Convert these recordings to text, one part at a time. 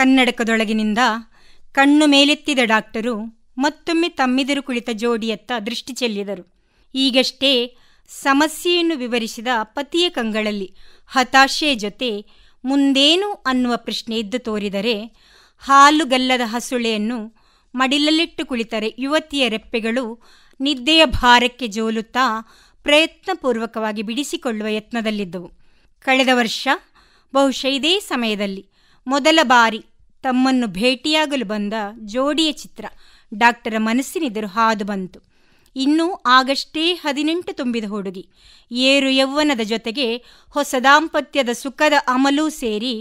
ಕನ್ನಡಕದೊಳಗಿನಿಂದ ಕಣ್ಣು ಮೇಲೆತ್ತಿದ ಡಾಕ್ಟರು ಮತ್ತೊಮ್ಮೆ ತಮ್ಮಿದರು ಕುಳಿತ ಜೋಡಿಯತ್ತ ದೃಷ್ಟಿ ಚೆಲ್ಲಿದರು ಈಗಷ್ಟೇ ಸಮಸ್ಯೆಯನ್ನು ವಿವರಿಸಿದ ಪತಿಯ ಕಂಗಳಲ್ಲಿ ಹತಾಶೆ ಜೊತೆ ಮುಂದೇನು ಅನ್ನುವ ಪ್ರಶ್ನೆ ಎದ್ದು ತೋರಿದರೆ ಹಾಲುಗಲ್ಲದ ಹಸುಳೆಯನ್ನು ಮಡಿಲಲ್ಲಿಟ್ಟು ಕುಳಿತರೆ ಯುವತಿಯ ರೆಪ್ಪೆಗಳು ನಿದ್ದೆಯ ಭಾರಕ್ಕೆ ಜೋಲುತ್ತಾ ಪ್ರಯತ್ನಪೂರ್ವಕವಾಗಿ ಬಿಡಿಸಿಕೊಳ್ಳುವ ಯತ್ನದಲ್ಲಿದ್ದವು ಕಳೆದ ವರ್ಷ ಬಹುಶಃ ಇದೇ ಸಮಯದಲ್ಲಿ ಮೊದಲ ಬಾರಿ ತಮ್ಮನ್ನು ಭೇಟಿಯಾಗಲು ಬಂದ ಜೋಡಿಯ ಚಿತ್ರ ಡಾಕ್ಟರ ಮನಸ್ಸಿನೆದುರು ಹಾದು ಬಂತು ಇನ್ನೂ ಆಗಷ್ಟೇ ಹದಿನೆಂಟು ತುಂಬಿದ ಹುಡುಗಿ ಏರು ಯೌವನದ ಜೊತೆಗೆ ಹೊಸ ದಾಂಪತ್ಯದ ಸುಖದ ಅಮಲೂ ಸೇರಿ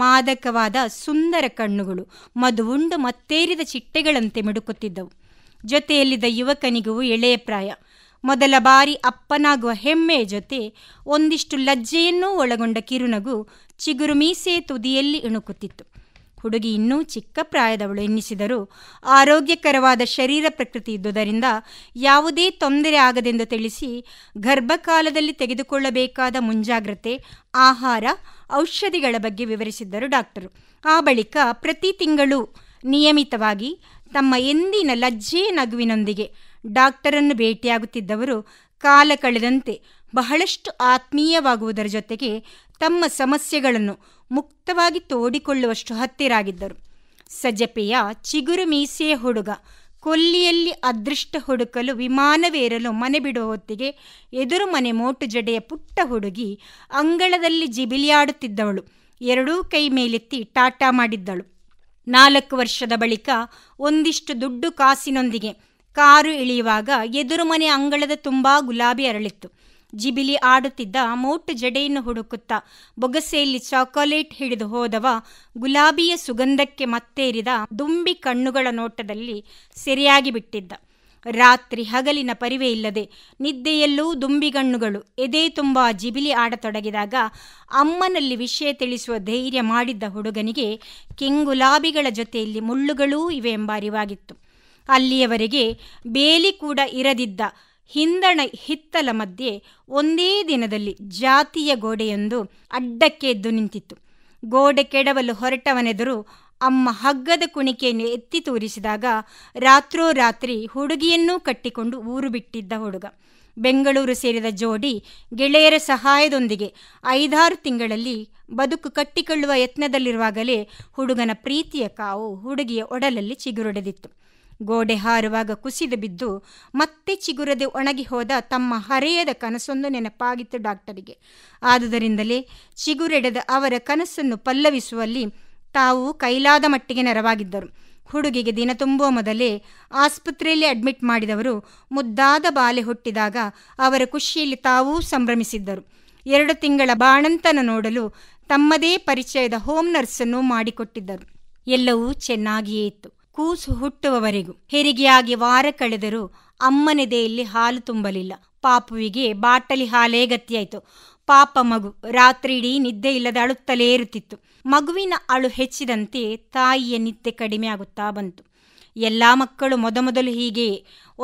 ಮಾದಕವಾದ ಸುಂದರ ಕಣ್ಣುಗಳು ಮದುವುಂಡು ಮತ್ತೇರಿದ ಚಿಟ್ಟೆಗಳಂತೆ ಮಿಡುಕುತ್ತಿದ್ದವು ಜೊತೆಯಲ್ಲಿದ್ದ ಯುವಕನಿಗೂ ಎಳೆಯ ಪ್ರಾಯ ಮೊದಲ ಬಾರಿ ಅಪ್ಪನಾಗುವ ಹೆಮ್ಮೆಯ ಜೊತೆ ಒಂದಿಷ್ಟು ಲಜ್ಜೆಯನ್ನೂ ಒಳಗೊಂಡ ಕಿರುನಗು ಚಿಗುರು ಮೀಸೆ ತುದಿಯಲ್ಲಿ ಇಣುಕುತ್ತಿತ್ತು ಹುಡುಗಿ ಇನ್ನೂ ಚಿಕ್ಕ ಪ್ರಾಯದವಳು ಎನ್ನಿಸಿದರು ಆರೋಗ್ಯಕರವಾದ ಶರೀರ ಪ್ರಕೃತಿ ಇದ್ದುದರಿಂದ ಯಾವುದೇ ತೊಂದರೆ ಆಗದೆಂದು ತಿಳಿಸಿ ಗರ್ಭಕಾಲದಲ್ಲಿ ತೆಗೆದುಕೊಳ್ಳಬೇಕಾದ ಮುಂಜಾಗ್ರತೆ ಆಹಾರ ಔಷಧಿಗಳ ಬಗ್ಗೆ ವಿವರಿಸಿದ್ದರು ಡಾಕ್ಟರು ಆ ಬಳಿಕ ಪ್ರತಿ ತಿಂಗಳು ನಿಯಮಿತವಾಗಿ ತಮ್ಮ ಎಂದಿನ ಲಜ್ಜೆ ನಗುವಿನೊಂದಿಗೆ ಡಾಕ್ಟರನ್ನು ಭೇಟಿಯಾಗುತ್ತಿದ್ದವರು ಕಾಲ ಕಳೆದಂತೆ ಬಹಳಷ್ಟು ಆತ್ಮೀಯವಾಗುವುದರ ಜೊತೆಗೆ ತಮ್ಮ ಸಮಸ್ಯೆಗಳನ್ನು ಮುಕ್ತವಾಗಿ ತೋಡಿಕೊಳ್ಳುವಷ್ಟು ಹತ್ತಿರಾಗಿದ್ದರು ಸಜಪೆಯ ಚಿಗುರು ಮೀಸೆಯ ಹುಡುಗ ಕೊಲ್ಲಿಯಲ್ಲಿ ಅದೃಷ್ಟ ಹುಡುಕಲು ವಿಮಾನವೇರಲು ಮನೆ ಬಿಡುವ ಹೊತ್ತಿಗೆ ಎದುರು ಮನೆ ಮೋಟು ಜಡೆಯ ಪುಟ್ಟ ಹುಡುಗಿ ಅಂಗಳದಲ್ಲಿ ಜಿಬಿಲಿಯಾಡುತ್ತಿದ್ದವಳು ಎರಡೂ ಕೈ ಮೇಲೆತ್ತಿ ಟಾಟಾ ಮಾಡಿದ್ದಳು ನಾಲ್ಕು ವರ್ಷದ ಬಳಿಕ ಒಂದಿಷ್ಟು ದುಡ್ಡು ಕಾಸಿನೊಂದಿಗೆ ಕಾರು ಇಳಿಯುವಾಗ ಎದುರು ಮನೆ ಅಂಗಳದ ತುಂಬಾ ಗುಲಾಬಿ ಅರಳಿತ್ತು ಜಿಬಿಲಿ ಆಡುತ್ತಿದ್ದ ಮೋಟು ಜಡೆಯನ್ನು ಹುಡುಕುತ್ತ ಬೊಗಸೆಯಲ್ಲಿ ಚಾಕೊಲೇಟ್ ಹಿಡಿದು ಹೋದವ ಗುಲಾಬಿಯ ಸುಗಂಧಕ್ಕೆ ಮತ್ತೇರಿದ ದುಂಬಿ ಕಣ್ಣುಗಳ ನೋಟದಲ್ಲಿ ಸೆರೆಯಾಗಿ ಬಿಟ್ಟಿದ್ದ ರಾತ್ರಿ ಹಗಲಿನ ಪರಿವೆ ಇಲ್ಲದೆ ನಿದ್ದೆಯಲ್ಲೂ ದುಂಬಿಗಣ್ಣುಗಳು ಎದೆ ತುಂಬ ಜಿಬಿಲಿ ಆಡತೊಡಗಿದಾಗ ಅಮ್ಮನಲ್ಲಿ ವಿಷಯ ತಿಳಿಸುವ ಧೈರ್ಯ ಮಾಡಿದ್ದ ಹುಡುಗನಿಗೆ ಕೆಂಗುಲಾಬಿಗಳ ಜೊತೆಯಲ್ಲಿ ಮುಳ್ಳುಗಳೂ ಇವೆ ಎಂಬ ಅರಿವಾಗಿತ್ತು ಅಲ್ಲಿಯವರೆಗೆ ಬೇಲಿ ಕೂಡ ಇರದಿದ್ದ ಹಿಂದಣ ಹಿತ್ತಲ ಮಧ್ಯೆ ಒಂದೇ ದಿನದಲ್ಲಿ ಜಾತಿಯ ಗೋಡೆಯೊಂದು ಅಡ್ಡಕ್ಕೆ ಎದ್ದು ನಿಂತಿತ್ತು ಗೋಡೆ ಕೆಡವಲು ಹೊರಟವನೆದುರು ಅಮ್ಮ ಹಗ್ಗದ ಕುಣಿಕೆಯನ್ನು ಎತ್ತಿ ತೋರಿಸಿದಾಗ ರಾತ್ರೋರಾತ್ರಿ ಹುಡುಗಿಯನ್ನೂ ಕಟ್ಟಿಕೊಂಡು ಊರು ಬಿಟ್ಟಿದ್ದ ಹುಡುಗ ಬೆಂಗಳೂರು ಸೇರಿದ ಜೋಡಿ ಗೆಳೆಯರ ಸಹಾಯದೊಂದಿಗೆ ಐದಾರು ತಿಂಗಳಲ್ಲಿ ಬದುಕು ಕಟ್ಟಿಕೊಳ್ಳುವ ಯತ್ನದಲ್ಲಿರುವಾಗಲೇ ಹುಡುಗನ ಪ್ರೀತಿಯ ಕಾವು ಹುಡುಗಿಯ ಒಡಲಲ್ಲಿ ಚಿಗುರೊಡೆದಿತ್ತು ಗೋಡೆ ಹಾರುವಾಗ ಕುಸಿದು ಬಿದ್ದು ಮತ್ತೆ ಚಿಗುರದೆ ಒಣಗಿ ಹೋದ ತಮ್ಮ ಹರೆಯದ ಕನಸೊಂದು ನೆನಪಾಗಿತ್ತು ಡಾಕ್ಟರಿಗೆ ಆದುದರಿಂದಲೇ ಚಿಗುರೆಡೆದ ಅವರ ಕನಸನ್ನು ಪಲ್ಲವಿಸುವಲ್ಲಿ ತಾವು ಕೈಲಾದ ಮಟ್ಟಿಗೆ ನೆರವಾಗಿದ್ದರು ಹುಡುಗಿಗೆ ದಿನ ತುಂಬುವ ಮೊದಲೇ ಆಸ್ಪತ್ರೆಯಲ್ಲಿ ಅಡ್ಮಿಟ್ ಮಾಡಿದವರು ಮುದ್ದಾದ ಬಾಲೆ ಹುಟ್ಟಿದಾಗ ಅವರ ಖುಷಿಯಲ್ಲಿ ತಾವೂ ಸಂಭ್ರಮಿಸಿದ್ದರು ಎರಡು ತಿಂಗಳ ಬಾಣಂತನ ನೋಡಲು ತಮ್ಮದೇ ಪರಿಚಯದ ಹೋಮ್ ನರ್ಸನ್ನು ಮಾಡಿಕೊಟ್ಟಿದ್ದರು ಎಲ್ಲವೂ ಚೆನ್ನಾಗಿಯೇ ಇತ್ತು ಕೂಸು ಹುಟ್ಟುವವರೆಗೂ ಹೆರಿಗೆಯಾಗಿ ವಾರ ಕಳೆದರೂ ಅಮ್ಮನೆದೆಯಲ್ಲಿ ಹಾಲು ತುಂಬಲಿಲ್ಲ ಪಾಪುವಿಗೆ ಬಾಟಲಿ ಹಾಲೇ ಗತಿಯಾಯಿತು ಪಾಪ ಮಗು ರಾತ್ರಿಯಿಡೀ ನಿದ್ದೆ ಇಲ್ಲದ ಅಳುತ್ತಲೇ ಇರುತ್ತಿತ್ತು ಮಗುವಿನ ಅಳು ಹೆಚ್ಚಿದಂತೆ ತಾಯಿಯ ನಿದ್ದೆ ಕಡಿಮೆ ಆಗುತ್ತಾ ಬಂತು ಎಲ್ಲ ಮಕ್ಕಳು ಮೊದಮೊದಲು ಹೀಗೆ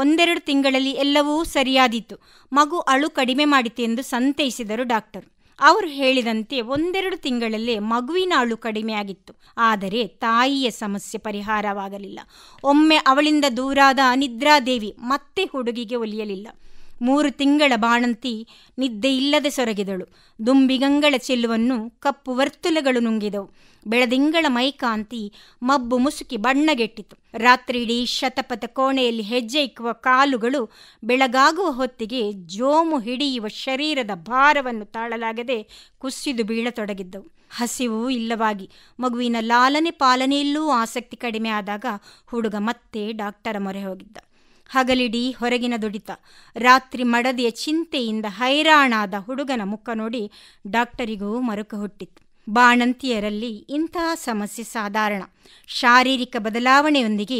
ಒಂದೆರಡು ತಿಂಗಳಲ್ಲಿ ಎಲ್ಲವೂ ಸರಿಯಾದಿತ್ತು ಮಗು ಅಳು ಕಡಿಮೆ ಎಂದು ಸಂತೈಸಿದರು ಡಾಕ್ಟರ್ ಅವರು ಹೇಳಿದಂತೆ ಒಂದೆರಡು ತಿಂಗಳಲ್ಲಿ ಮಗುವಿನಾಳು ಕಡಿಮೆಯಾಗಿತ್ತು ಆದರೆ ತಾಯಿಯ ಸಮಸ್ಯೆ ಪರಿಹಾರವಾಗಲಿಲ್ಲ ಒಮ್ಮೆ ಅವಳಿಂದ ದೂರಾದ ಅನಿದ್ರಾದೇವಿ ಮತ್ತೆ ಹುಡುಗಿಗೆ ಒಲಿಯಲಿಲ್ಲ ಮೂರು ತಿಂಗಳ ಬಾಣಂತಿ ನಿದ್ದೆಯಿಲ್ಲದೆ ಸೊರಗಿದಳು ದುಂಬಿಗಂಗಳ ಚೆಲ್ಲುವನ್ನು ಕಪ್ಪು ವರ್ತುಲೆಗಳು ನುಂಗಿದವು ಬೆಳದಿಂಗಳ ಮೈಕಾಂತಿ ಮಬ್ಬು ಮುಸುಕಿ ಬಣ್ಣಗೆಟ್ಟಿತು ರಾತ್ರಿಯಿಡೀ ಶತಪಥ ಕೋಣೆಯಲ್ಲಿ ಹೆಜ್ಜೆ ಇಕ್ಕುವ ಕಾಲುಗಳು ಬೆಳಗಾಗುವ ಹೊತ್ತಿಗೆ ಜೋಮು ಹಿಡಿಯುವ ಶರೀರದ ಭಾರವನ್ನು ತಾಳಲಾಗದೆ ಕುಸಿದು ಬೀಳತೊಡಗಿದ್ದವು ಹಸಿವು ಇಲ್ಲವಾಗಿ ಮಗುವಿನ ಲಾಲನೆ ಪಾಲನೆಯಲ್ಲೂ ಆಸಕ್ತಿ ಕಡಿಮೆ ಆದಾಗ ಹುಡುಗ ಮತ್ತೆ ಡಾಕ್ಟರ ಮೊರೆ ಹೋಗಿದ್ದ ಹಗಲಿಡೀ ಹೊರಗಿನ ದುಡಿತ ರಾತ್ರಿ ಮಡದಿಯ ಚಿಂತೆಯಿಂದ ಹೈರಾಣಾದ ಹುಡುಗನ ಮುಖ ನೋಡಿ ಡಾಕ್ಟರಿಗೂ ಮರುಕ ಹುಟ್ಟಿತು ಬಾಣಂತಿಯರಲ್ಲಿ ಇಂತಹ ಸಮಸ್ಯೆ ಸಾಧಾರಣ ಶಾರೀರಿಕ ಬದಲಾವಣೆಯೊಂದಿಗೆ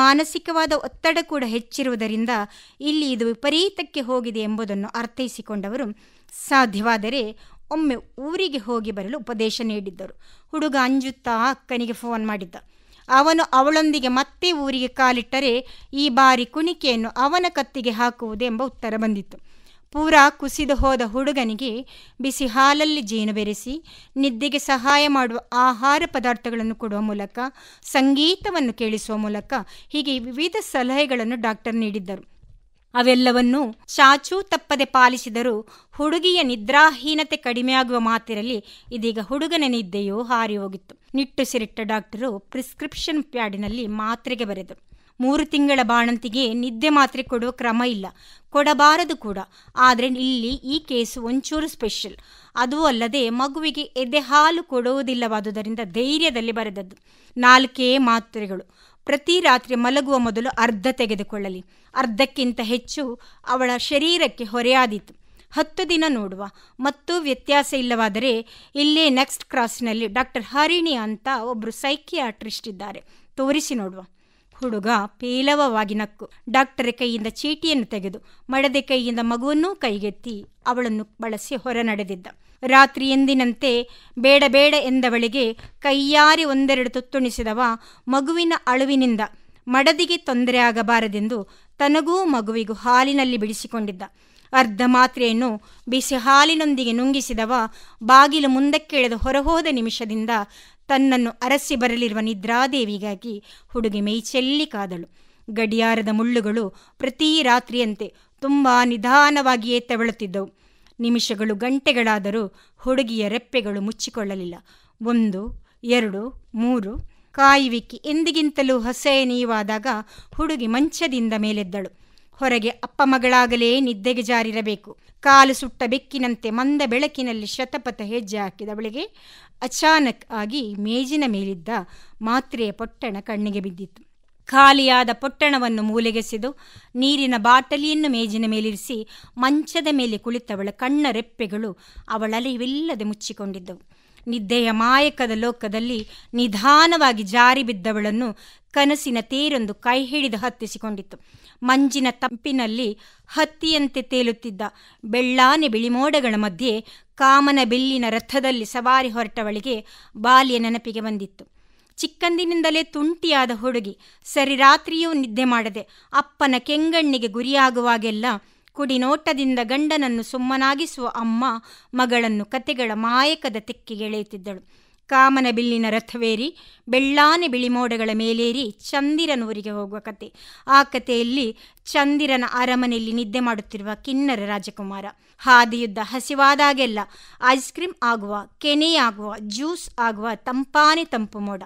ಮಾನಸಿಕವಾದ ಒತ್ತಡ ಕೂಡ ಹೆಚ್ಚಿರುವುದರಿಂದ ಇಲ್ಲಿ ಇದು ವಿಪರೀತಕ್ಕೆ ಹೋಗಿದೆ ಎಂಬುದನ್ನು ಅರ್ಥೈಸಿಕೊಂಡವರು ಸಾಧ್ಯವಾದರೆ ಒಮ್ಮೆ ಊರಿಗೆ ಹೋಗಿ ಬರಲು ಉಪದೇಶ ನೀಡಿದ್ದರು ಹುಡುಗ ಅಂಜುತ್ತಾ ಅಕ್ಕನಿಗೆ ಫೋನ್ ಮಾಡಿದ್ದ ಅವನು ಅವಳೊಂದಿಗೆ ಮತ್ತೆ ಊರಿಗೆ ಕಾಲಿಟ್ಟರೆ ಈ ಬಾರಿ ಕುಣಿಕೆಯನ್ನು ಅವನ ಕತ್ತಿಗೆ ಹಾಕುವುದೆಂಬ ಎಂಬ ಉತ್ತರ ಬಂದಿತ್ತು ಪೂರಾ ಕುಸಿದು ಹೋದ ಹುಡುಗನಿಗೆ ಬಿಸಿ ಹಾಲಲ್ಲಿ ಜೇನು ಬೆರೆಸಿ ನಿದ್ದೆಗೆ ಸಹಾಯ ಮಾಡುವ ಆಹಾರ ಪದಾರ್ಥಗಳನ್ನು ಕೊಡುವ ಮೂಲಕ ಸಂಗೀತವನ್ನು ಕೇಳಿಸುವ ಮೂಲಕ ಹೀಗೆ ವಿವಿಧ ಸಲಹೆಗಳನ್ನು ಡಾಕ್ಟರ್ ನೀಡಿದ್ದರು ಅವೆಲ್ಲವನ್ನೂ ಚಾಚು ತಪ್ಪದೆ ಪಾಲಿಸಿದರೂ ಹುಡುಗಿಯ ನಿದ್ರಾಹೀನತೆ ಕಡಿಮೆಯಾಗುವ ಮಾತಿರಲಿ ಇದೀಗ ಹುಡುಗನ ನಿದ್ದೆಯೂ ಹಾರಿ ಹೋಗಿತ್ತು ನಿಟ್ಟುಸಿರಿಟ್ಟ ಡಾಕ್ಟರು ಪ್ರಿಸ್ಕ್ರಿಪ್ಷನ್ ಪ್ಯಾಡಿನಲ್ಲಿ ಮಾತ್ರೆಗೆ ಬರೆದರು ಮೂರು ತಿಂಗಳ ಬಾಣಂತಿಗೆ ನಿದ್ದೆ ಮಾತ್ರೆ ಕೊಡುವ ಕ್ರಮ ಇಲ್ಲ ಕೊಡಬಾರದು ಕೂಡ ಆದರೆ ಇಲ್ಲಿ ಈ ಕೇಸು ಒಂಚೂರು ಸ್ಪೆಷಲ್ ಅದು ಅಲ್ಲದೆ ಮಗುವಿಗೆ ಎದೆ ಹಾಲು ಕೊಡುವುದಿಲ್ಲವಾದುದರಿಂದ ಧೈರ್ಯದಲ್ಲಿ ಬರೆದದ್ದು ನಾಲ್ಕೇ ಮಾತ್ರೆಗಳು ಪ್ರತಿ ರಾತ್ರಿ ಮಲಗುವ ಮೊದಲು ಅರ್ಧ ತೆಗೆದುಕೊಳ್ಳಲಿ ಅರ್ಧಕ್ಕಿಂತ ಹೆಚ್ಚು ಅವಳ ಶರೀರಕ್ಕೆ ಹೊರೆಯಾದೀತು ಹತ್ತು ದಿನ ನೋಡುವ ಮತ್ತು ವ್ಯತ್ಯಾಸ ಇಲ್ಲವಾದರೆ ಇಲ್ಲೇ ನೆಕ್ಸ್ಟ್ ಕ್ರಾಸ್ನಲ್ಲಿ ಡಾಕ್ಟರ್ ಹರಿಣಿ ಅಂತ ಒಬ್ಬರು ಸೈಕಿಯಾಟ್ರಿಸ್ಟ್ ಇದ್ದಾರೆ ತೋರಿಸಿ ನೋಡುವ ಹುಡುಗ ಪೇಲವವಾಗಿ ನಕ್ಕು ಡಾಕ್ಟರ್ ಕೈಯಿಂದ ಚೀಟಿಯನ್ನು ತೆಗೆದು ಮಡದೆ ಕೈಯಿಂದ ಮಗುವನ್ನು ಕೈಗೆತ್ತಿ ಅವಳನ್ನು ಬಳಸಿ ಹೊರ ನಡೆದಿದ್ದ ರಾತ್ರಿ ಎಂದಿನಂತೆ ಬೇಡ ಬೇಡ ಎಂದವಳಿಗೆ ಕೈಯಾರಿ ಒಂದೆರಡು ತುತ್ತುಣಿಸಿದವ ಮಗುವಿನ ಅಳುವಿನಿಂದ ಮಡದಿಗೆ ತೊಂದರೆ ಆಗಬಾರದೆಂದು ತನಗೂ ಮಗುವಿಗೂ ಹಾಲಿನಲ್ಲಿ ಬಿಡಿಸಿಕೊಂಡಿದ್ದ ಅರ್ಧ ಮಾತ್ರೆಯನ್ನು ಬಿಸಿ ಹಾಲಿನೊಂದಿಗೆ ನುಂಗಿಸಿದವ ಬಾಗಿಲು ಮುಂದಕ್ಕೆಳೆದು ಹೊರಹೋದ ನಿಮಿಷದಿಂದ ತನ್ನನ್ನು ಅರಸಿ ಬರಲಿರುವ ನಿದ್ರಾದೇವಿಗಾಗಿ ಹುಡುಗಿ ಮೈಚೆಲ್ಲಿ ಕಾದಳು ಗಡಿಯಾರದ ಮುಳ್ಳುಗಳು ಪ್ರತಿ ರಾತ್ರಿಯಂತೆ ತುಂಬ ನಿಧಾನವಾಗಿಯೇ ತೆವಳುತ್ತಿದ್ದವು ನಿಮಿಷಗಳು ಗಂಟೆಗಳಾದರೂ ಹುಡುಗಿಯ ರೆಪ್ಪೆಗಳು ಮುಚ್ಚಿಕೊಳ್ಳಲಿಲ್ಲ ಒಂದು ಎರಡು ಮೂರು ಕಾಯುವಿಕೆ ಎಂದಿಗಿಂತಲೂ ಹಸೆನೀವಾದಾಗ ಹುಡುಗಿ ಮಂಚದಿಂದ ಮೇಲೆದ್ದಳು ಹೊರಗೆ ಅಪ್ಪ ಮಗಳಾಗಲೇ ನಿದ್ದೆಗೆ ಜಾರಿರಬೇಕು ಕಾಲು ಸುಟ್ಟ ಬೆಕ್ಕಿನಂತೆ ಮಂದ ಬೆಳಕಿನಲ್ಲಿ ಶತಪಥ ಹೆಜ್ಜೆ ಹಾಕಿದ ಅವಳಿಗೆ ಅಚಾನಕ್ ಆಗಿ ಮೇಜಿನ ಮೇಲಿದ್ದ ಮಾತ್ರೆಯ ಪೊಟ್ಟಣ ಕಣ್ಣಿಗೆ ಬಿದ್ದಿತ್ತು ಖಾಲಿಯಾದ ಪೊಟ್ಟಣವನ್ನು ಮೂಲೆಗೆಸೆದು ನೀರಿನ ಬಾಟಲಿಯನ್ನು ಮೇಜಿನ ಮೇಲಿರಿಸಿ ಮಂಚದ ಮೇಲೆ ಕುಳಿತವಳ ಕಣ್ಣ ರೆಪ್ಪೆಗಳು ಅವಳ ಮುಚ್ಚಿಕೊಂಡಿದ್ದವು ನಿದ್ದೆಯ ಮಾಯಕದ ಲೋಕದಲ್ಲಿ ನಿಧಾನವಾಗಿ ಜಾರಿ ಬಿದ್ದವಳನ್ನು ಕನಸಿನ ತೇರೊಂದು ಕೈ ಹಿಡಿದು ಹತ್ತಿಸಿಕೊಂಡಿತ್ತು ಮಂಜಿನ ತಂಪಿನಲ್ಲಿ ಹತ್ತಿಯಂತೆ ತೇಲುತ್ತಿದ್ದ ಬೆಳ್ಳಾನೆ ಬಿಳಿಮೋಡಗಳ ಮಧ್ಯೆ ಕಾಮನ ಬಿಲ್ಲಿನ ರಥದಲ್ಲಿ ಸವಾರಿ ಹೊರಟವಳಿಗೆ ಬಾಲ್ಯ ನೆನಪಿಗೆ ಬಂದಿತ್ತು ಚಿಕ್ಕಂದಿನಿಂದಲೇ ತುಂಟಿಯಾದ ಹುಡುಗಿ ಸರಿ ರಾತ್ರಿಯೂ ನಿದ್ದೆ ಮಾಡದೆ ಅಪ್ಪನ ಕೆಂಗಣ್ಣಿಗೆ ಗುರಿಯಾಗುವಾಗೆಲ್ಲ ಕುಡಿನೋಟದಿಂದ ಗಂಡನನ್ನು ಸುಮ್ಮನಾಗಿಸುವ ಅಮ್ಮ ಮಗಳನ್ನು ಕತೆಗಳ ಮಾಯಕದ ಎಳೆಯುತ್ತಿದ್ದಳು ಕಾಮನ ಬಿಲ್ಲಿನ ರಥವೇರಿ ಬೆಳ್ಳಾನೆ ಬಿಳಿಮೋಡಗಳ ಮೇಲೇರಿ ಚಂದಿರನೂರಿಗೆ ಹೋಗುವ ಕತೆ ಆ ಕಥೆಯಲ್ಲಿ ಚಂದಿರನ ಅರಮನೆಯಲ್ಲಿ ನಿದ್ದೆ ಮಾಡುತ್ತಿರುವ ಕಿನ್ನರ ರಾಜಕುಮಾರ ಹಾದಿಯುದ್ದ ಹಸಿವಾದಾಗೆಲ್ಲ ಐಸ್ ಕ್ರೀಮ್ ಆಗುವ ಕೆನೆಯಾಗುವ ಜ್ಯೂಸ್ ಆಗುವ ತಂಪಾನೆ ತಂಪು ಮೋಡ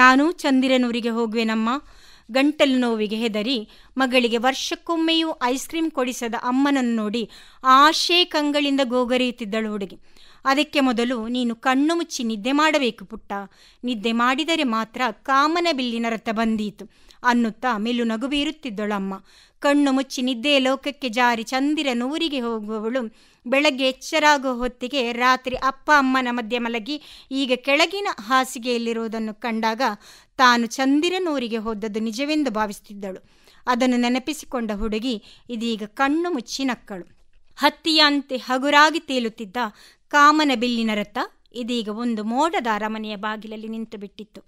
ನಾನು ಚಂದಿರನೂರಿಗೆ ಹೋಗುವೆನಮ್ಮ ಗಂಟಲು ನೋವಿಗೆ ಹೆದರಿ ಮಗಳಿಗೆ ವರ್ಷಕ್ಕೊಮ್ಮೆಯೂ ಐಸ್ ಕ್ರೀಮ್ ಕೊಡಿಸದ ಅಮ್ಮನನ್ನು ನೋಡಿ ಆಶೆ ಕಂಗಳಿಂದ ಗೋಗರಿಯುತ್ತಿದ್ದಳು ಹುಡುಗಿ ಅದಕ್ಕೆ ಮೊದಲು ನೀನು ಕಣ್ಣು ಮುಚ್ಚಿ ನಿದ್ದೆ ಮಾಡಬೇಕು ಪುಟ್ಟ ನಿದ್ದೆ ಮಾಡಿದರೆ ಮಾತ್ರ ಕಾಮನ ಬಿಲ್ಲಿನ ರಥ ಬಂದೀತು ಅನ್ನುತ್ತಾ ಮಿಲು ನಗು ಬೀರುತ್ತಿದ್ದಳಮ್ಮ ಕಣ್ಣು ಮುಚ್ಚಿ ನಿದ್ದೆ ಲೋಕಕ್ಕೆ ಜಾರಿ ಚಂದಿರನ ಊರಿಗೆ ಹೋಗುವವಳು ಬೆಳಗ್ಗೆ ಎಚ್ಚರಾಗುವ ಹೊತ್ತಿಗೆ ರಾತ್ರಿ ಅಪ್ಪ ಅಮ್ಮನ ಮಧ್ಯೆ ಮಲಗಿ ಈಗ ಕೆಳಗಿನ ಹಾಸಿಗೆಯಲ್ಲಿರುವುದನ್ನು ಕಂಡಾಗ ತಾನು ಚಂದಿರನೂರಿಗೆ ಹೋದದ್ದು ನಿಜವೆಂದು ಭಾವಿಸುತ್ತಿದ್ದಳು ಅದನ್ನು ನೆನಪಿಸಿಕೊಂಡ ಹುಡುಗಿ ಇದೀಗ ಕಣ್ಣು ಮುಚ್ಚಿ ನಕ್ಕಳು ಹತ್ತಿಯಂತೆ ಹಗುರಾಗಿ ತೇಲುತ್ತಿದ್ದ ಕಾಮನ ಬಿಲ್ಲಿನ ರಥ ಇದೀಗ ಒಂದು ಮೋಡದ ಅರಮನೆಯ ಬಾಗಿಲಲ್ಲಿ ನಿಂತು ಬಿಟ್ಟಿತ್ತು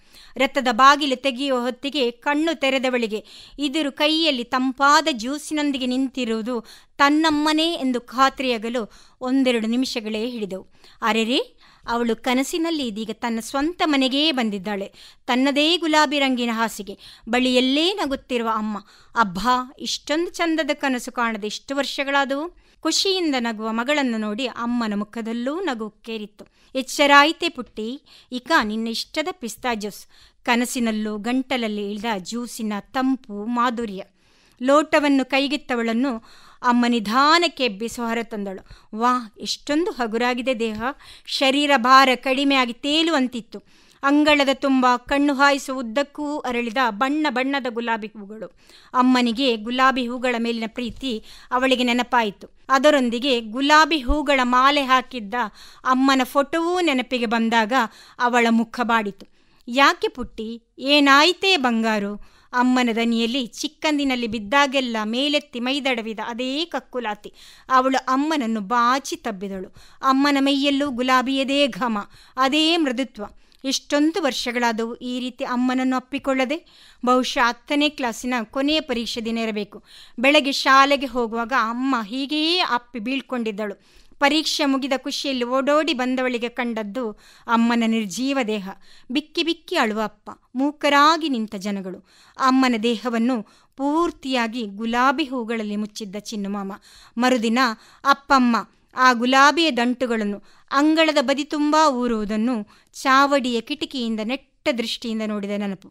ರಥದ ಬಾಗಿಲು ತೆಗೆಯುವ ಹೊತ್ತಿಗೆ ಕಣ್ಣು ತೆರೆದವಳಿಗೆ ಇದರು ಕೈಯಲ್ಲಿ ತಂಪಾದ ಜ್ಯೂಸಿನೊಂದಿಗೆ ನಿಂತಿರುವುದು ತನ್ನಮ್ಮನೇ ಎಂದು ಖಾತ್ರಿಯಾಗಲು ಒಂದೆರಡು ನಿಮಿಷಗಳೇ ಹಿಡಿದವು ಅರೆರಿ ಅವಳು ಕನಸಿನಲ್ಲಿ ಇದೀಗ ತನ್ನ ಸ್ವಂತ ಮನೆಗೇ ಬಂದಿದ್ದಾಳೆ ತನ್ನದೇ ಗುಲಾಬಿ ರಂಗಿನ ಹಾಸಿಗೆ ಬಳಿಯಲ್ಲೇ ನಗುತ್ತಿರುವ ಅಮ್ಮ ಅಬ್ಬಾ ಇಷ್ಟೊಂದು ಚಂದದ ಕನಸು ಕಾಣದೆ ಇಷ್ಟು ವರ್ಷಗಳಾದವು ಖುಷಿಯಿಂದ ನಗುವ ಮಗಳನ್ನು ನೋಡಿ ಅಮ್ಮನ ಮುಖದಲ್ಲೂ ನಗು ಕೇರಿತ್ತು ಎಚ್ಚರಾಯಿತೆ ಪುಟ್ಟಿ ಈಗ ನಿನ್ನ ಇಷ್ಟದ ಪಿಸ್ತಾ ಜ್ಯೂಸ್ ಕನಸಿನಲ್ಲೂ ಗಂಟಲಲ್ಲಿ ಇಳಿದ ಜ್ಯೂಸಿನ ತಂಪು ಮಾಧುರ್ಯ ಲೋಟವನ್ನು ಕೈಗೆತ್ತವಳನ್ನು ಅಮ್ಮ ನಿಧಾನಕ್ಕೆ ಎಬ್ಬಿಸಿ ಹೊರತಂದಳು ವಾ ಎಷ್ಟೊಂದು ಹಗುರಾಗಿದೆ ದೇಹ ಶರೀರ ಭಾರ ಕಡಿಮೆಯಾಗಿ ತೇಲುವಂತಿತ್ತು ಅಂಗಳದ ತುಂಬ ಕಣ್ಣು ಉದ್ದಕ್ಕೂ ಅರಳಿದ ಬಣ್ಣ ಬಣ್ಣದ ಗುಲಾಬಿ ಹೂಗಳು ಅಮ್ಮನಿಗೆ ಗುಲಾಬಿ ಹೂಗಳ ಮೇಲಿನ ಪ್ರೀತಿ ಅವಳಿಗೆ ನೆನಪಾಯಿತು ಅದರೊಂದಿಗೆ ಗುಲಾಬಿ ಹೂಗಳ ಮಾಲೆ ಹಾಕಿದ್ದ ಅಮ್ಮನ ಫೋಟೋವೂ ನೆನಪಿಗೆ ಬಂದಾಗ ಅವಳ ಮುಖ ಬಾಡಿತು ಯಾಕೆ ಪುಟ್ಟಿ ಏನಾಯಿತೇ ಬಂಗಾರು ಅಮ್ಮನ ದನಿಯಲ್ಲಿ ಚಿಕ್ಕಂದಿನಲ್ಲಿ ಬಿದ್ದಾಗೆಲ್ಲ ಮೇಲೆತ್ತಿ ಮೈದಡವಿದ ಅದೇ ಕಕ್ಕುಲಾತಿ ಅವಳು ಅಮ್ಮನನ್ನು ಬಾಚಿ ತಬ್ಬಿದಳು ಅಮ್ಮನ ಮೈಯಲ್ಲೂ ಗುಲಾಬಿಯದೇ ಘಮ ಅದೇ ಮೃದುತ್ವ ಎಷ್ಟೊಂದು ವರ್ಷಗಳಾದವು ಈ ರೀತಿ ಅಮ್ಮನನ್ನು ಅಪ್ಪಿಕೊಳ್ಳದೆ ಬಹುಶಃ ಹತ್ತನೇ ಕ್ಲಾಸಿನ ಕೊನೆಯ ಪರೀಕ್ಷೆ ದಿನ ಇರಬೇಕು ಬೆಳಗ್ಗೆ ಶಾಲೆಗೆ ಹೋಗುವಾಗ ಅಮ್ಮ ಹೀಗೆಯೇ ಅಪ್ಪಿ ಬೀಳ್ಕೊಂಡಿದ್ದಳು ಪರೀಕ್ಷೆ ಮುಗಿದ ಖುಷಿಯಲ್ಲಿ ಓಡೋಡಿ ಬಂದವಳಿಗೆ ಕಂಡದ್ದು ಅಮ್ಮನ ನಿರ್ಜೀವ ದೇಹ ಬಿಕ್ಕಿ ಬಿಕ್ಕಿ ಅಳುವ ಅಪ್ಪ ಮೂಕರಾಗಿ ನಿಂತ ಜನಗಳು ಅಮ್ಮನ ದೇಹವನ್ನು ಪೂರ್ತಿಯಾಗಿ ಗುಲಾಬಿ ಹೂಗಳಲ್ಲಿ ಮುಚ್ಚಿದ್ದ ಚಿನ್ನುಮಾಮ ಮರುದಿನ ಅಪ್ಪಮ್ಮ ಆ ಗುಲಾಬಿಯ ದಂಟುಗಳನ್ನು ಅಂಗಳದ ಬದಿ ತುಂಬ ಊರುವುದನ್ನು ಚಾವಡಿಯ ಕಿಟಕಿಯಿಂದ ನೆಟ್ಟ ದೃಷ್ಟಿಯಿಂದ ನೋಡಿದ ನೆನಪು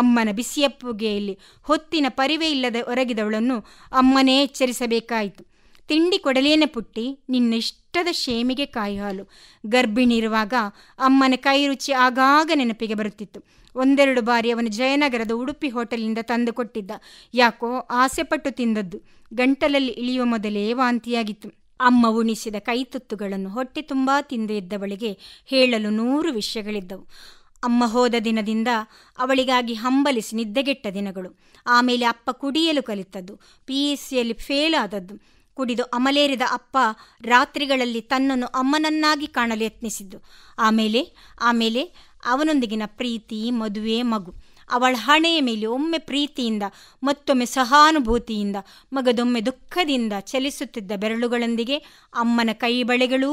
ಅಮ್ಮನ ಬಿಸಿಯಪ್ಪುಗೆಯಲ್ಲಿ ಹೊತ್ತಿನ ಪರಿವೆ ಇಲ್ಲದೆ ಒರಗಿದವಳನ್ನು ಅಮ್ಮನೇ ಎಚ್ಚರಿಸಬೇಕಾಯಿತು ತಿಂಡಿ ಕೊಡಲೇನೆ ಪುಟ್ಟಿ ನಿನ್ನಿಷ್ಟದ ಶೇಮಿಗೆ ಕಾಯಿ ಹಾಲು ಗರ್ಭಿಣಿ ಇರುವಾಗ ಅಮ್ಮನ ಕೈ ರುಚಿ ಆಗಾಗ ನೆನಪಿಗೆ ಬರುತ್ತಿತ್ತು ಒಂದೆರಡು ಬಾರಿ ಅವನು ಜಯನಗರದ ಉಡುಪಿ ಹೋಟೆಲಿಂದ ತಂದು ಕೊಟ್ಟಿದ್ದ ಯಾಕೋ ಆಸೆಪಟ್ಟು ತಿಂದದ್ದು ಗಂಟಲಲ್ಲಿ ಇಳಿಯುವ ಮೊದಲೇ ವಾಂತಿಯಾಗಿತ್ತು ಅಮ್ಮ ಉಣಿಸಿದ ಕೈತುತ್ತುಗಳನ್ನು ಹೊಟ್ಟೆ ತುಂಬ ತಿಂದು ಇದ್ದವಳಿಗೆ ಹೇಳಲು ನೂರು ವಿಷಯಗಳಿದ್ದವು ಅಮ್ಮ ಹೋದ ದಿನದಿಂದ ಅವಳಿಗಾಗಿ ಹಂಬಲಿಸಿ ನಿದ್ದೆಗೆಟ್ಟ ದಿನಗಳು ಆಮೇಲೆ ಅಪ್ಪ ಕುಡಿಯಲು ಕಲಿತದ್ದು ಪಿ ಎಸ್ ಸಿಯಲ್ಲಿ ಫೇಲ್ ಆದದ್ದು ಕುಡಿದು ಅಮಲೇರಿದ ಅಪ್ಪ ರಾತ್ರಿಗಳಲ್ಲಿ ತನ್ನನ್ನು ಅಮ್ಮನನ್ನಾಗಿ ಕಾಣಲು ಯತ್ನಿಸಿದ್ದು ಆಮೇಲೆ ಆಮೇಲೆ ಅವನೊಂದಿಗಿನ ಪ್ರೀತಿ ಮದುವೆ ಮಗು ಅವಳ ಹಣೆಯ ಮೇಲೆ ಒಮ್ಮೆ ಪ್ರೀತಿಯಿಂದ ಮತ್ತೊಮ್ಮೆ ಸಹಾನುಭೂತಿಯಿಂದ ಮಗದೊಮ್ಮೆ ದುಃಖದಿಂದ ಚಲಿಸುತ್ತಿದ್ದ ಬೆರಳುಗಳೊಂದಿಗೆ ಅಮ್ಮನ ಕೈ ಬಳೆಗಳೂ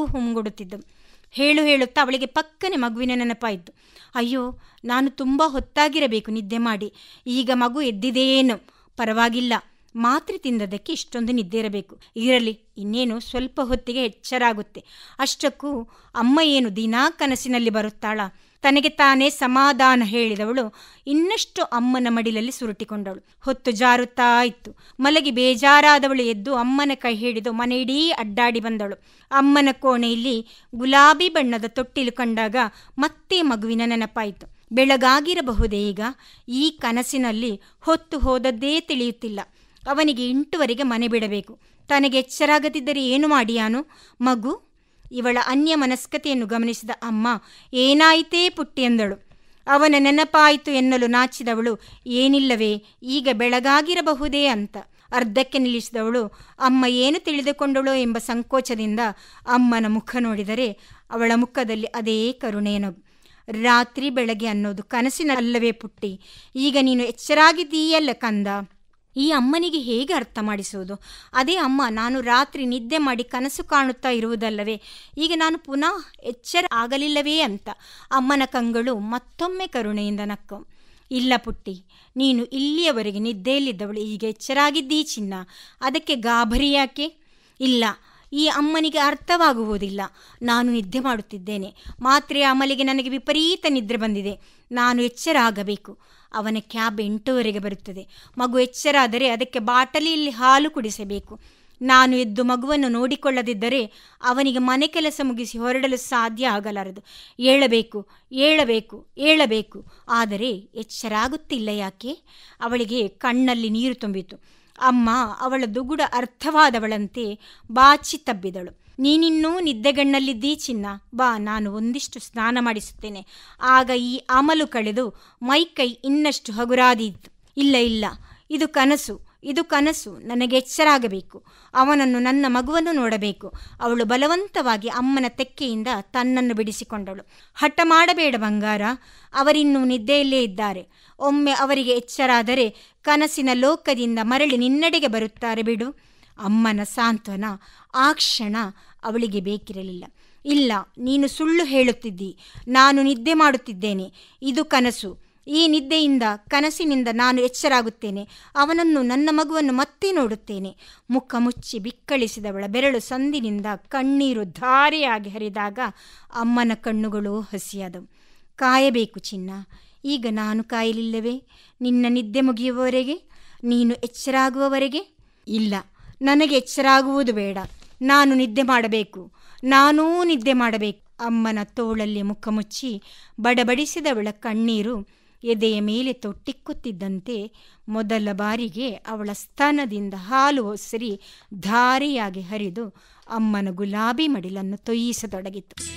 ಹೇಳು ಹೇಳುತ್ತಾ ಅವಳಿಗೆ ಪಕ್ಕನೆ ಮಗುವಿನ ನೆನಪಾಯಿತು ಅಯ್ಯೋ ನಾನು ತುಂಬ ಹೊತ್ತಾಗಿರಬೇಕು ನಿದ್ದೆ ಮಾಡಿ ಈಗ ಮಗು ಎದ್ದಿದೆಯೇನು ಪರವಾಗಿಲ್ಲ ಮಾತ್ರೆ ತಿಂದದಕ್ಕೆ ಇಷ್ಟೊಂದು ನಿದ್ದೆ ಇರಬೇಕು ಇರಲಿ ಇನ್ನೇನು ಸ್ವಲ್ಪ ಹೊತ್ತಿಗೆ ಎಚ್ಚರಾಗುತ್ತೆ ಅಷ್ಟಕ್ಕೂ ಅಮ್ಮ ಏನು ದಿನಾ ಕನಸಿನಲ್ಲಿ ಬರುತ್ತಾಳ ತನಗೆ ತಾನೇ ಸಮಾಧಾನ ಹೇಳಿದವಳು ಇನ್ನಷ್ಟು ಅಮ್ಮನ ಮಡಿಲಲ್ಲಿ ಸುರುಟಿಕೊಂಡವಳು ಹೊತ್ತು ಜಾರುತ್ತಾ ಇತ್ತು ಮಲಗಿ ಬೇಜಾರಾದವಳು ಎದ್ದು ಅಮ್ಮನ ಕೈ ಹಿಡಿದು ಇಡೀ ಅಡ್ಡಾಡಿ ಬಂದಳು ಅಮ್ಮನ ಕೋಣೆಯಲ್ಲಿ ಗುಲಾಬಿ ಬಣ್ಣದ ತೊಟ್ಟಿಲು ಕಂಡಾಗ ಮತ್ತೆ ಮಗುವಿನ ನೆನಪಾಯಿತು ಬೆಳಗಾಗಿರಬಹುದೇ ಈಗ ಈ ಕನಸಿನಲ್ಲಿ ಹೊತ್ತು ಹೋದದ್ದೇ ತಿಳಿಯುತ್ತಿಲ್ಲ ಅವನಿಗೆ ಇಂಟುವರೆಗೆ ಮನೆ ಬಿಡಬೇಕು ತನಗೆ ಎಚ್ಚರಾಗದಿದ್ದರೆ ಏನು ಮಾಡಿಯಾನು ಮಗು ಇವಳ ಅನ್ಯ ಮನಸ್ಕತೆಯನ್ನು ಗಮನಿಸಿದ ಅಮ್ಮ ಏನಾಯಿತೇ ಪುಟ್ಟಿ ಎಂದಳು ಅವನ ನೆನಪಾಯಿತು ಎನ್ನಲು ನಾಚಿದವಳು ಏನಿಲ್ಲವೇ ಈಗ ಬೆಳಗಾಗಿರಬಹುದೇ ಅಂತ ಅರ್ಧಕ್ಕೆ ನಿಲ್ಲಿಸಿದವಳು ಅಮ್ಮ ಏನು ತಿಳಿದುಕೊಂಡಳು ಎಂಬ ಸಂಕೋಚದಿಂದ ಅಮ್ಮನ ಮುಖ ನೋಡಿದರೆ ಅವಳ ಮುಖದಲ್ಲಿ ಅದೇ ಕರುಣೇನಗು ರಾತ್ರಿ ಬೆಳಗ್ಗೆ ಅನ್ನೋದು ಕನಸಿನ ಅಲ್ಲವೇ ಪುಟ್ಟಿ ಈಗ ನೀನು ಎಚ್ಚರಾಗಿದ್ದೀಯಲ್ಲ ಕಂದ ಈ ಅಮ್ಮನಿಗೆ ಹೇಗೆ ಅರ್ಥ ಮಾಡಿಸುವುದು ಅದೇ ಅಮ್ಮ ನಾನು ರಾತ್ರಿ ನಿದ್ದೆ ಮಾಡಿ ಕನಸು ಕಾಣುತ್ತಾ ಇರುವುದಲ್ಲವೇ ಈಗ ನಾನು ಪುನಃ ಎಚ್ಚರ ಆಗಲಿಲ್ಲವೇ ಅಂತ ಅಮ್ಮನ ಕಂಗಳು ಮತ್ತೊಮ್ಮೆ ಕರುಣೆಯಿಂದ ನಕ್ಕು ಇಲ್ಲ ಪುಟ್ಟಿ ನೀನು ಇಲ್ಲಿಯವರೆಗೆ ನಿದ್ದೆಯಲ್ಲಿದ್ದವಳು ಈಗ ಎಚ್ಚರಾಗಿದ್ದೀ ಚಿನ್ನ ಅದಕ್ಕೆ ಗಾಬರಿ ಯಾಕೆ ಇಲ್ಲ ಈ ಅಮ್ಮನಿಗೆ ಅರ್ಥವಾಗುವುದಿಲ್ಲ ನಾನು ನಿದ್ದೆ ಮಾಡುತ್ತಿದ್ದೇನೆ ಮಾತ್ರೆಯ ಅಮಲಿಗೆ ನನಗೆ ವಿಪರೀತ ನಿದ್ರೆ ಬಂದಿದೆ ನಾನು ಎಚ್ಚರ ಆಗಬೇಕು ಅವನ ಕ್ಯಾಬ್ ಎಂಟೂವರೆಗೆ ಬರುತ್ತದೆ ಮಗು ಎಚ್ಚರಾದರೆ ಅದಕ್ಕೆ ಬಾಟಲಿಯಲ್ಲಿ ಹಾಲು ಕುಡಿಸಬೇಕು ನಾನು ಎದ್ದು ಮಗುವನ್ನು ನೋಡಿಕೊಳ್ಳದಿದ್ದರೆ ಅವನಿಗೆ ಮನೆ ಕೆಲಸ ಮುಗಿಸಿ ಹೊರಡಲು ಸಾಧ್ಯ ಆಗಲಾರದು ಏಳಬೇಕು ಏಳಬೇಕು ಏಳಬೇಕು ಆದರೆ ಎಚ್ಚರಾಗುತ್ತಿಲ್ಲ ಯಾಕೆ ಅವಳಿಗೆ ಕಣ್ಣಲ್ಲಿ ನೀರು ತುಂಬಿತು ಅಮ್ಮ ಅವಳ ದುಗುಡ ಅರ್ಥವಾದವಳಂತೆ ಬಾಚಿ ತಬ್ಬಿದಳು ನೀನಿನ್ನೂ ನಿದ್ದೆಗಣ್ಣಲ್ಲಿದ್ದೀ ಚಿನ್ನ ಬಾ ನಾನು ಒಂದಿಷ್ಟು ಸ್ನಾನ ಮಾಡಿಸುತ್ತೇನೆ ಆಗ ಈ ಅಮಲು ಕಳೆದು ಮೈಕೈ ಇನ್ನಷ್ಟು ಹಗುರಾದೀತು ಇಲ್ಲ ಇಲ್ಲ ಇದು ಕನಸು ಇದು ಕನಸು ನನಗೆ ಎಚ್ಚರಾಗಬೇಕು ಅವನನ್ನು ನನ್ನ ಮಗುವನ್ನು ನೋಡಬೇಕು ಅವಳು ಬಲವಂತವಾಗಿ ಅಮ್ಮನ ತೆಕ್ಕೆಯಿಂದ ತನ್ನನ್ನು ಬಿಡಿಸಿಕೊಂಡಳು ಹಠ ಮಾಡಬೇಡ ಬಂಗಾರ ಅವರಿನ್ನೂ ನಿದ್ದೆಯಲ್ಲೇ ಇದ್ದಾರೆ ಒಮ್ಮೆ ಅವರಿಗೆ ಎಚ್ಚರಾದರೆ ಕನಸಿನ ಲೋಕದಿಂದ ಮರಳಿ ನಿನ್ನಡೆಗೆ ಬರುತ್ತಾರೆ ಬಿಡು ಅಮ್ಮನ ಸಾಂತ್ವನ ಆ ಕ್ಷಣ ಅವಳಿಗೆ ಬೇಕಿರಲಿಲ್ಲ ಇಲ್ಲ ನೀನು ಸುಳ್ಳು ಹೇಳುತ್ತಿದ್ದಿ ನಾನು ನಿದ್ದೆ ಮಾಡುತ್ತಿದ್ದೇನೆ ಇದು ಕನಸು ಈ ನಿದ್ದೆಯಿಂದ ಕನಸಿನಿಂದ ನಾನು ಎಚ್ಚರಾಗುತ್ತೇನೆ ಅವನನ್ನು ನನ್ನ ಮಗುವನ್ನು ಮತ್ತೆ ನೋಡುತ್ತೇನೆ ಮುಖ ಮುಚ್ಚಿ ಬಿಕ್ಕಳಿಸಿದವಳ ಬೆರಳು ಸಂದಿನಿಂದ ಕಣ್ಣೀರು ಧಾರಿಯಾಗಿ ಹರಿದಾಗ ಅಮ್ಮನ ಕಣ್ಣುಗಳು ಹಸಿಯಾದವು ಕಾಯಬೇಕು ಚಿನ್ನ ಈಗ ನಾನು ಕಾಯಲಿಲ್ಲವೇ ನಿನ್ನ ನಿದ್ದೆ ಮುಗಿಯುವವರೆಗೆ ನೀನು ಎಚ್ಚರಾಗುವವರೆಗೆ ಇಲ್ಲ ನನಗೆ ಎಚ್ಚರಾಗುವುದು ಬೇಡ ನಾನು ನಿದ್ದೆ ಮಾಡಬೇಕು ನಾನೂ ನಿದ್ದೆ ಮಾಡಬೇಕು ಅಮ್ಮನ ತೋಳಲ್ಲಿ ಮುಖ ಮುಚ್ಚಿ ಬಡಬಡಿಸಿದವಳ ಕಣ್ಣೀರು ಎದೆಯ ಮೇಲೆ ತೊಟ್ಟಿಕ್ಕುತ್ತಿದ್ದಂತೆ ಮೊದಲ ಬಾರಿಗೆ ಅವಳ ಸ್ತನದಿಂದ ಹಾಲು ಒಸರಿ ಧಾರೆಯಾಗಿ ಹರಿದು ಅಮ್ಮನ ಗುಲಾಬಿ ಮಡಿಲನ್ನು ತೊಯ್ಯಿಸತೊಡಗಿತು